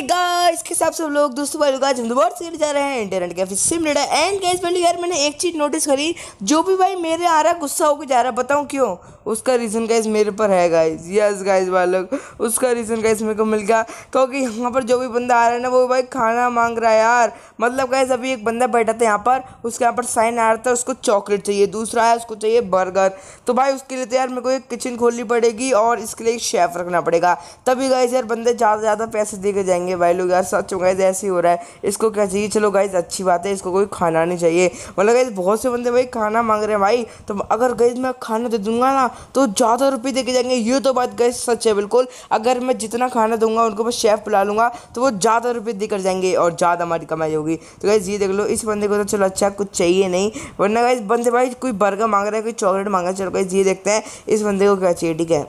Go. Guys के साथ सब लोग दोस्तों भाई आज हम दोबारा से जा रहे हैं internet cafe sim data and guys पहले यार मैंने एक चीज़ नोटिस करी जो भी भाई मेरे आ रहा गुस्सा होकर जा रहा बताऊं क्यों उसका रीज़न गाइस मेरे पर है गाइस यस गाइस भाई उसका रीज़न गाइस मेरे को मिल गया क्योंकि यहाँ पर जो भी बंदा आ रहा है ना वो भाई खाना मांग रहा है यार मतलब गाइस अभी एक बंदा बैठा था यहाँ पर उसके यहाँ पर साइन आ रहा था उसको चॉकलेट चाहिए दूसरा है उसको चाहिए बर्गर तो भाई उसके लिए तो यार मेरे को एक किचन खोलनी पड़ेगी और इसके लिए एक शेफ़ रखना पड़ेगा तभी गाइस यार बंदे ज़्यादा से ज़्यादा पैसे देके जाएंगे भाई लोग यार सच गाइज ऐसे हो रहा है इसको क्या चाहिए चलो गाइज अच्छी बात है इसको कोई खाना नहीं चाहिए मतलब गाइज बहुत से बंदे भाई खाना मांग रहे हैं भाई तो अगर गाइज मैं खाना दे दूंगा ना तो ज़्यादा रुपये देके जाएंगे ये तो बात गाइज सच है बिल्कुल अगर मैं जितना खाना दूंगा उनको मैं शेफ़ बुला लूँगा तो वो ज़्यादा रुपये देकर जाएंगे और ज़्यादा हमारी कमाई होगी तो गाइज ये देख लो इस बंदे को तो चलो अच्छा कुछ चाहिए नहीं वरना गाइज बंदे भाई कोई बर्गर मांग रहे हैं कोई चॉकलेट मांग रहा है चलो गाइज ये देखते हैं इस बंदे को क्या चाहिए ठीक है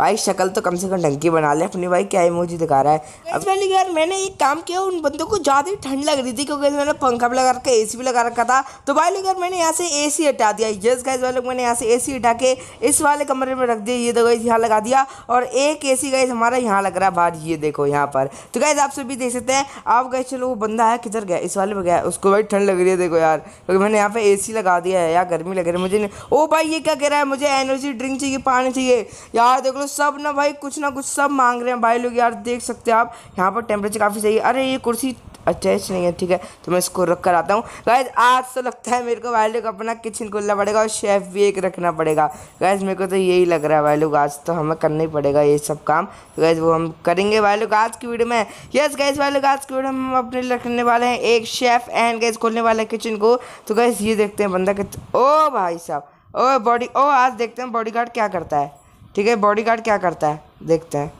भाई शक्ल तो कम से कम ढंग की बना ले अपने भाई क्या इमोजी दिखा रहा है अब मैंने यार मैंने एक काम किया उन बंदों को ज़्यादा ही ठंड लग रही थी क्योंकि मैंने पंखा भी लगा रखा ए भी लगा रखा था तो भाई लोग यार मैंने यहाँ से ए हटा दिया यस गाइज वाले मैंने यहाँ से ए हटा के इस वाले कमरे में रख दिया ये गाइज तो यहाँ लगा दिया और एक ए सी हमारा यहाँ लग रहा है बाहर ये देखो यहाँ पर तो गाइज आप सभी देख सकते हैं आप गए चलो वो बंदा है किधर गया इस वाले में गया उसको भाई ठंड लग रही है देखो यार क्योंकि मैंने यहाँ पे ए लगा दिया है यार गर्मी लग रही है मुझे ओ भाई ये क्या कह रहा है मुझे एनर्जी ड्रिंक चाहिए पानी चाहिए यार देख लो सब ना भाई कुछ ना कुछ सब मांग रहे हैं भाई लोग यार देख सकते हैं आप यहाँ पर टेम्परेचर काफ़ी सही है अरे ये कुर्सी अटैच नहीं है ठीक है तो मैं इसको रख कर आता हूँ गैज आज तो लगता है मेरे को भाई लोग अपना किचन खोलना पड़ेगा और शेफ़ भी एक रखना पड़ेगा गैज मेरे को तो यही लग रहा है भाई लोग आज तो हमें करना ही पड़ेगा ये सब काम तो गैज वो हम करेंगे भाई लोग आज की वीडियो में यस गैज भाई लोग आज की वीडियो में हम अपने रखने वाले हैं एक शेफ़ एंड गैस खोलने वाले हैं किचन को तो गैस ये देखते हैं बंदा कित ओ भाई साहब ओ बॉडी ओ आज देखते हैं बॉडी गार्ड क्या करता है ठीक है बॉडीगार्ड क्या करता है देखते हैं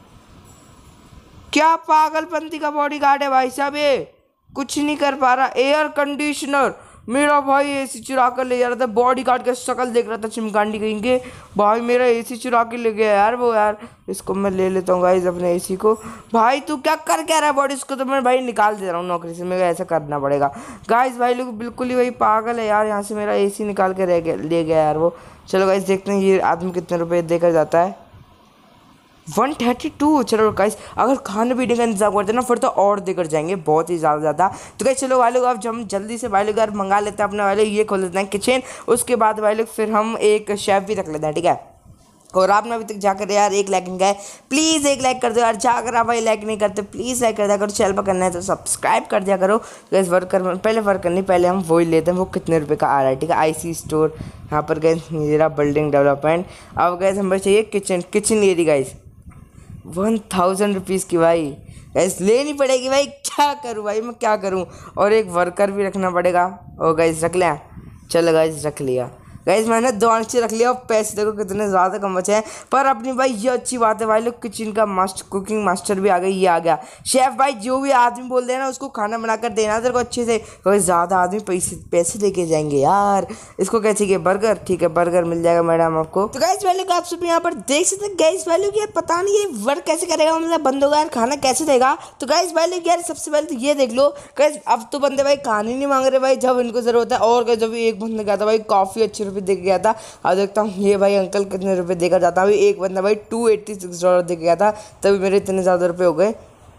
क्या पागलपंती का बॉडीगार्ड है भाई साहब ये कुछ नहीं कर पा रहा एयर कंडीशनर मेरा भाई ए सी चुरा कर ले जा रहा था बॉडी गार्ड का शक्ल देख रहा था चिमकांडी कहीं के भाई मेरा ए सी चुरा के ले गया यार वो यार इसको मैं ले लेता हूँ गाइज अपने ए सी को भाई तू क्या कर क्या रहा है बॉडी इसको तो मैं भाई निकाल दे रहा हूँ नौकरी से मेरे ऐसा करना पड़ेगा गाइज भाई लोग बिल्कुल ही वही पागल है यार यहाँ से मेरा ए सी निकाल के रह गया ले गया यार वो चलो गाइस देखते हैं ये आदमी कितने रुपए देकर जाता है वन थर्टी टू चलो गाइस अगर खाने पीने का इंतजाम करते ना फिर तो और देकर जाएंगे बहुत ही ज़्यादा ज़्यादा तो गाइस चलो भाई लोग अब हम जल्दी से भाई लोग मंगा लेते हैं अपने वाले ये खोल लेते हैं किचन उसके बाद भाई लोग फिर हम एक शेफ़ भी रख लेते हैं ठीक है और आपने अभी तक जाकर यार एक लाइक नहीं गए प्लीज़ एक लाइक कर दो यार जाकर आप भाई लाइक नहीं करते प्लीज़ लाइक कर दिया करो चैनल पर करना है तो सब्सक्राइब कर दिया करो गैस वर्क कर पहले वर्क करनी पहले हम वही लेते हैं वो कितने रुपए का आ रहा है ठीक है आईसी स्टोर यहाँ पर गए मेरा बिल्डिंग डेवलपमेंट अब गैस हमें चाहिए किचन किचन रही गाइस वन थाउजेंड रुपीज़ की भाई गैस लेनी पड़ेगी भाई क्या करूँ भाई मैं क्या करूँ और एक वर्कर भी रखना पड़ेगा और गैस रख लें चलो गैस रख लिया गाइज मैंने दो आंखे रख लिया और पैसे देखो कितने ज़्यादा कम बचे हैं पर अपनी भाई ये अच्छी बात है भाई लोग किचन का मास्टर कुकिंग मास्टर भी आ गया ये आ गया शेफ़ भाई जो भी आदमी बोल देना उसको खाना बनाकर देना तेरे को अच्छे से कोई ज़्यादा आदमी पैसे पैसे लेके जाएंगे यार इसको कह चाहिए बर्गर ठीक है बर्गर मिल जाएगा मैडम आपको तो गैस वैल्यू का आप सब यहाँ पर देख सकते हैं गैस वैल्यू की पता नहीं ये वर्क कैसे करेगा मतलब बंद होगा यार खाना कैसे देगा तो गैस वैल्यू यार सबसे पहले तो ये देख लो गैस अब तो बंदे भाई खाने नहीं मांग रहे भाई जब इनको जरूरत है और जब एक बंदे कहता भाई काफ़ी अच्छे रुपये रुपये दे गया था अब देखता हूँ ये भाई अंकल कितने रुपये देकर जाता अभी एक बंदा भाई टू एट्टी सिक्स डॉलर दे गया था तभी मेरे इतने ज़्यादा रुपये हो गए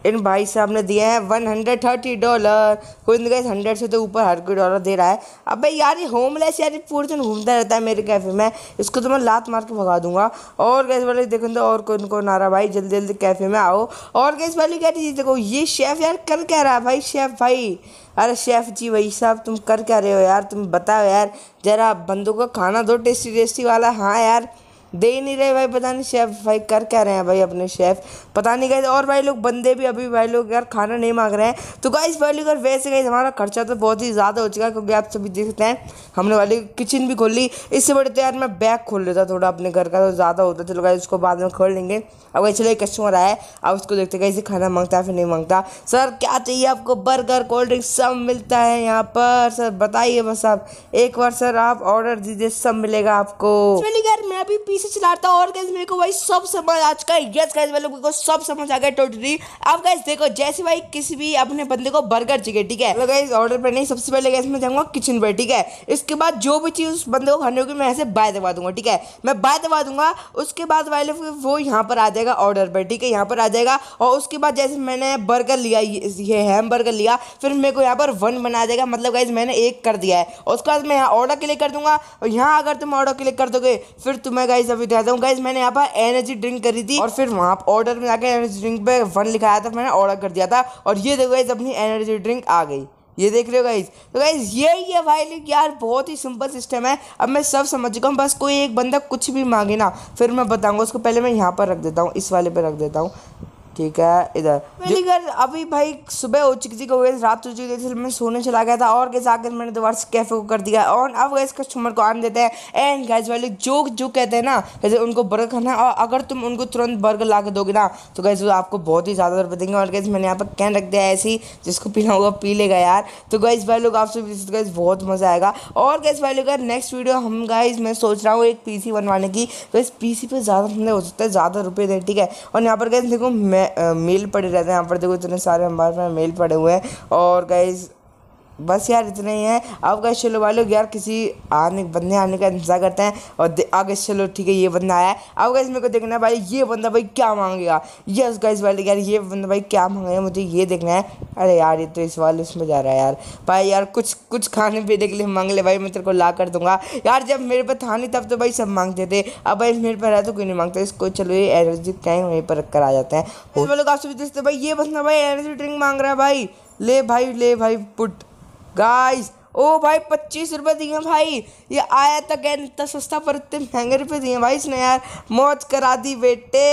इन भाई साहब ने दिए हैं वन हंड्रेड थर्टी डॉलर कोई नहीं गैस हंड्रेड से तो ऊपर हर कोई डॉलर दे रहा है अब भाई यार ये होमलेस यार पूरे दिन घूमता रहता है मेरे कैफ़े में इसको तो मैं लात मार के भगा दूंगा और गैस वाले देखो तो और कोई इनको नारा भाई जल्दी जल्दी कैफ़े में आओ और गैस वाली कह रही देखो ये शेफ़ यार कर कह रहा है भाई शेफ़ भाई अरे शेफ़ जी भाई साहब तुम कर क्या रहे हो यार तुम बताओ यार ज़रा बंदों को खाना दो टेस्टी टेस्टी वाला हाँ यार दे ही नहीं रहे भाई पता नहीं शेफ़ भाई कर क्या रहे हैं भाई अपने शेफ़ पता नहीं गए और भाई लोग बंदे भी अभी भाई लोग यार खाना नहीं मांग रहे हैं तो गाइस भाई लोग वैसे गई हमारा खर्चा तो बहुत ही ज़्यादा हो चुका है क्योंकि आप सभी देख सकते हैं हमने वाली किचन भी खोल ली इससे बड़े तो यार मैं बैग खोल लेता थोड़ा अपने घर का तो ज़्यादा होता चलो गाइस उसको बाद में खोल लेंगे अब भाई चलो एक कस्टमर आया अब उसको देखते इसे खाना मांगता है फिर नहीं मांगता सर क्या चाहिए आपको बर्गर कोल्ड ड्रिंक सब मिलता है यहाँ पर सर बताइए बस आप एक बार सर आप ऑर्डर दीजिए सब मिलेगा आपको मैं अभी से चलाता और गैस मेरे को भाई सब समझ आज का यस गैस मेरे को सब समझ आ गया टोटली अब गैस देखो जैसे भाई किसी भी अपने बंदे को बर्गर चाहिए ठीक है गैस ऑर्डर पर नहीं सबसे पहले गैस मैं जाऊँगा किचन पर ठीक है इसके बाद जो भी चीज़ उस बंदे को खाने होगी मैं ऐसे बाय दबा दूंगा ठीक है मैं बाय दबा दूंगा उसके बाद वाले वो यहाँ पर आ जाएगा ऑर्डर पर ठीक है यहाँ पर आ जाएगा और उसके बाद जैसे मैंने बर्गर लिया ये हैम बर्गर लिया फिर मेरे को यहाँ पर वन बना देगा मतलब गैस मैंने एक कर दिया है उसके बाद मैं यहाँ ऑर्डर क्लिक कर दूंगा और यहाँ अगर तुम ऑर्डर क्लिक कर दोगे फिर तुम्हें गाइज अभी दिखाता हूँ गाइज मैंने यहाँ पर एनर्जी ड्रिंक करी थी और फिर वहाँ पर ऑर्डर में जाकर एनर्जी ड्रिंक पे वन लिखाया था मैंने ऑर्डर कर दिया था और ये देखो गाइज अपनी एनर्जी ड्रिंक आ गई ये देख रहे हो गाइज तो गाइज यही है भाई लोग यार बहुत ही सिंपल सिस्टम है अब मैं सब समझ चुका हूँ बस कोई एक बंदा कुछ भी मांगे ना फिर मैं बताऊँगा उसको पहले मैं यहाँ पर रख देता हूँ इस वाले पर रख देता हूँ ठीक है इधर मेरी घर अभी भाई सुबह हो चुकी थी गैस रात हो चुकी थी मैं सोने चला गया था और गैस आकर मैंने दोबारा कैफे को कर दिया और अब वैसे कस्टमर को आन देते हैं एंड गैस वाले जो जो कहते हैं ना जैसे उनको बर्गर खाना है और अगर तुम उनको तुरंत बर्गर ला के दोगे ना तो गैस वो आपको बहुत ही ज़्यादा रुपये देंगे और गैस मैंने यहाँ पर कैन रख दिया ऐसी जिसको पीना होगा पी लेगा यार तो गैस वाले लोग आपसे गैस बहुत मज़ा आएगा और गैस वाले का नेक्स्ट वीडियो हम गाइज मैं सोच रहा हूँ एक पी बनवाने की तो इस पी सी ज़्यादा हो सकता है ज़्यादा रुपये दें ठीक है और यहाँ पर गैस देखो मैं में मेल पड़े रहते हैं यहाँ पर देखो इतने सारे हमारे पास मेल पड़े हुए हैं और गाइज बस यार इतना ही है अब गए चलो भाई लोग यार किसी आने बंदे आने का इंतजार करते हैं और आगे चलो ठीक है ये बंदा आया है अब गए मेरे को देखना है भाई ये बंदा भाई क्या मांगेगा यस गए वाले यार ये बंदा भाई क्या मांगेगा मुझे ये देखना है अरे यार ये तो इस वाले उसमें जा रहा है यार भाई यार कुछ कुछ खाने पीने के लिए मांग ले भाई मैं तेरे को ला कर दूंगा यार जब मेरे पर था नहीं तब तो भाई सब मांगते थे अब भाई मेरे पर है तो कोई नहीं मांगता इसको चलो ये एनर्जी टैंक वहीं पर रख कर आ जाते हैं आप सभी देखते भाई ये बंदा भाई एनर्जी ड्रिंक मांग रहा है भाई ले भाई ले भाई पुट गाइस ओ भाई पच्चीस रुपये दिए भाई ये आया था गैन इतना सस्ता पर इतने महंगे रुपये दिए भाई इसने यार मौज करा दी बेटे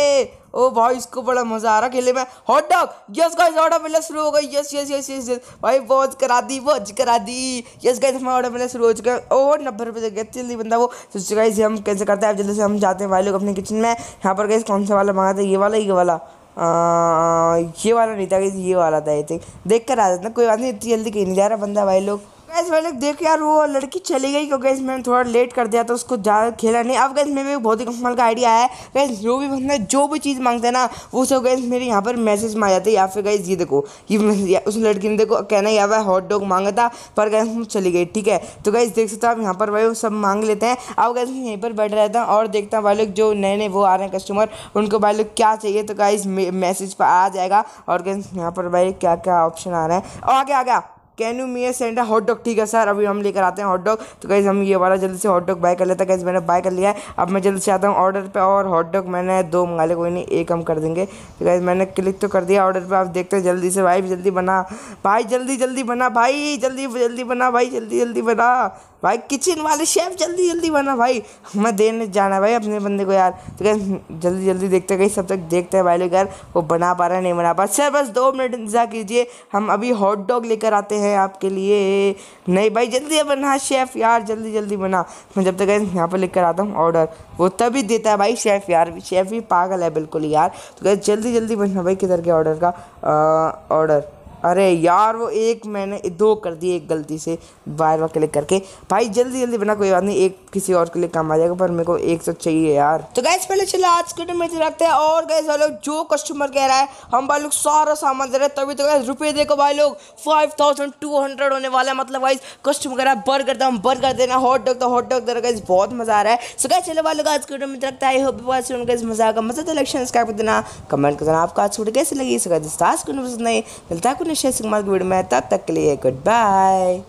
ओ भाई इसको बड़ा मज़ा आ रहा खेले में hot dog yes guys order मिलना शुरू हो गई yes yes yes yes yes भाई वॉच करा दी वॉच करा दी यस गाइस हमारा ऑर्डर मिलना शुरू हो चुका है ओ नब्बे रुपये दे गए जल्दी बंदा वो सोच तो इसे हम कैसे करते हैं अब जल्दी से हम जाते हैं भाई लोग अपने किचन में यहाँ पर गए कौन सा वाला मंगाते ये वाला ये वाला हाँ, ये वाला नहीं था ये वाला था आई थिंक देख कर आ जाता कोई बात नहीं इतनी जल्दी कहीं नहीं जा रहा बंदा भाई लोग गैस मैंने देख यार वो लड़की चली गई क्योंकि इसमें मैंने थोड़ा लेट कर दिया तो उसको ज़्यादा खेला नहीं अब गैस मेरे बहुत ही कमाल का आइडिया है गैस जो भी बंदा जो भी चीज़ मांगते हैं ना वो सब गैस मेरे यहाँ पर मैसेज में आ जाते या फिर गैस ये देखो ये उस लड़की ने देखो कहना यहाँ पर हॉट डॉग मांगा था पर गैस हम चली गई ठीक है तो गैस देख सकते हो आप यहाँ पर भाई वो सब मांग लेते हैं अब गैस यहीं पर बैठ रहता हूँ और देखता हूँ भाई लोग जो नए नए वो आ रहे हैं कस्टमर उनको भाई लोग क्या चाहिए तो गैस मैसेज पर आ जाएगा और गैस यहाँ पर भाई क्या क्या ऑप्शन आ रहे हैं और आगे आ गया can you me send hot dog ठीक है सर अभी हम लेकर आते हैं हॉट डॉग तो कैसे हम ये वाला जल्दी से हॉट डॉग बाय कर लेते हैं कैसे मैंने बाय कर लिया है अब मैं जल्दी से आता हूँ ऑर्डर पर और हॉट डॉग मैंने दो मंगा लिया कोई नहीं एक हम कर देंगे तो कैसे मैंने क्लिक तो कर दिया ऑर्डर पर आप देखते हैं जल्दी से भाई जल्दी बना भाई जल्दी जल्दी बना भाई जल्दी जल्दी बना भाई जल्दी जल्दी बना भाई किचन वाले शेफ जल्दी जल्दी बना भाई हमें देने जाना है भाई अपने बंदे को यार तो क्या जल्दी जल्दी देखते कहीं सब तक देखते हैं भाई लोग यार वो बना पा रहा है नहीं बना पा रहा सर बस दो मिनट इंतजार कीजिए हम अभी हॉट डॉग लेकर आते हैं आपके लिए नहीं भाई जल्दी बना शेफ़ यार जल्दी जल्दी बना मैं जब तक यहाँ पर लेकर आता हूँ ऑर्डर वो तभी देता है भाई शेफ़ यार शेफ़ भी पागल है बिल्कुल यार तो क्या जल्दी जल्दी बना भाई किधर के ऑर्डर का ऑर्डर अरे यार वो एक मैंने दो कर दिए एक गलती से बार बार क्लिक करके भाई जल्दी जल्दी बना कोई बात नहीं एक किसी और के लिए काम आ जाएगा पर मेरे को एक सौ चाहिए यार तो गैस पहले चलो आज के में रखते हैं और गैस भाई लोग जो कस्टमर कह रहा है हम भाई लोग सारा सामान दे रहे हैं तभी तो गैस रुपये देखो भाई लोग फाइव थाउजेंड टू हंड्रेड होने वाला है मतलब गाइज कस्टमर कह रहा है बर्गर दम बर्गर देना हॉट डॉग तो हॉट डॉग दे रहा बहुत मजा आ रहा है सो गैस चलो भाई लोग आज के में रखता है गाइज मजा आएगा मजा तो इलेक्शन देना कमेंट कर देना आपका आज छोटे कैसे लगी सो गए पसंद नहीं मिलता है अपने शेयर सिंह मार्ग वीडियो में तब तक के लिए गुड बाय